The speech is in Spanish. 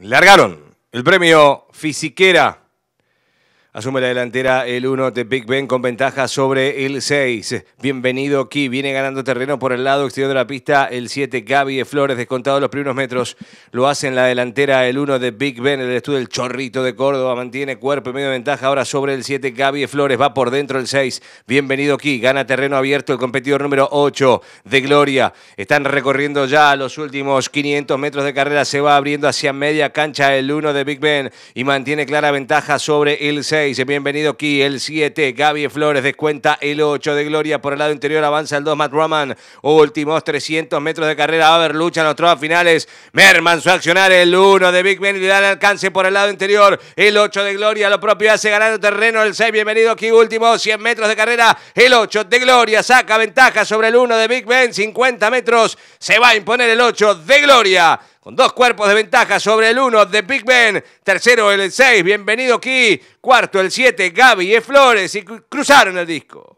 Largaron el premio Fisiquera Asume la delantera el 1 de Big Ben con ventaja sobre el 6. Bienvenido aquí, viene ganando terreno por el lado exterior de la pista el 7 Gaby Flores, descontado los primeros metros. Lo hace en la delantera el 1 de Big Ben, el estudio del Chorrito de Córdoba, mantiene cuerpo y medio de ventaja ahora sobre el 7 Gaby Flores, va por dentro el 6. Bienvenido aquí, gana terreno abierto el competidor número 8 de Gloria. Están recorriendo ya los últimos 500 metros de carrera, se va abriendo hacia media cancha el 1 de Big Ben y mantiene clara ventaja sobre el 6 bienvenido aquí el 7, Gaby Flores descuenta el 8 de Gloria por el lado interior, avanza el 2, Matt Roman, últimos 300 metros de carrera, a haber lucha en los trovas finales, Merman su accionar, el 1 de Big Ben y le da alcance por el lado interior, el 8 de Gloria, lo propio hace ganando terreno, el 6, bienvenido aquí último, 100 metros de carrera, el 8 de Gloria saca ventaja sobre el 1 de Big Ben, 50 metros, se va a imponer el 8 de Gloria con dos cuerpos de ventaja sobre el uno, de Big Ben. Tercero el 6, bienvenido aquí. Cuarto el 7, Gaby y Flores y cruzaron el disco.